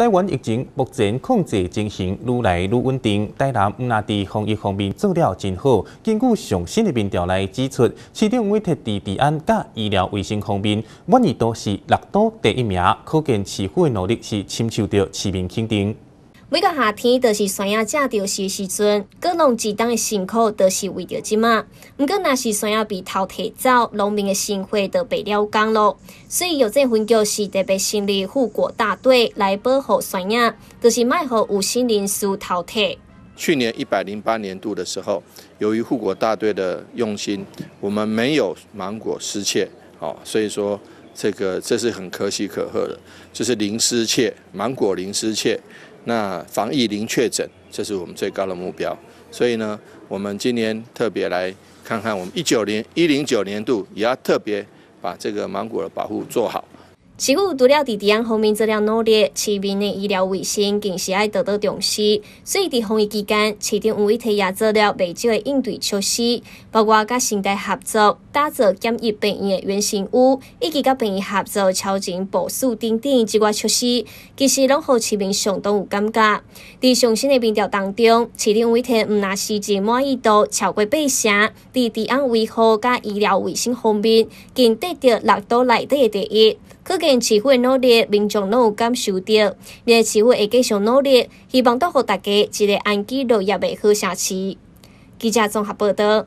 台湾疫情目前控制情形愈来愈稳定，台南乌拉地防疫方面做了真好。根据上新的民调来指出，市长魏特地治安甲医疗卫生方面满意度是六都第一名，可见市政府的努力是深受到市民肯定。每个夏天都是山药正凋时时，阵各农几党的辛苦都是为着即嘛。不过，若是山药被偷摕走，农民的心血都被了讲咯。所以，有这份就是特别成立护果大队来保护山药，就是卖互有心人士偷摕。去年一百零八年度的时候，由于护果大队的用心，我们没有芒果失窃哦，所以说这个这是很可喜可贺的，就是零失窃，芒果零失窃。那防疫零确诊，这是我们最高的目标。所以呢，我们今年特别来看看，我们一九年一零九年度也要特别把这个芒果的保护做好。市府除了伫治安方面做了努力，市民的医疗卫生更是爱得到重视。所以伫防疫期间，市场有为提也做了袂少诶应对措施，包括甲现代合作打造简易病院诶原型屋，以及甲病人合作超前部署等等即个措施，其实拢互市民相当有感觉。伫上新诶民调当中，市场导为提毋但是自满意度超过八成，伫治安维护甲医疗卫生方面，更得到六都内底诶第一。可见市委努力，民众拢有感受着。未市府会继续努力，希望都给大家一个安居乐业的好城市。记者综合报道。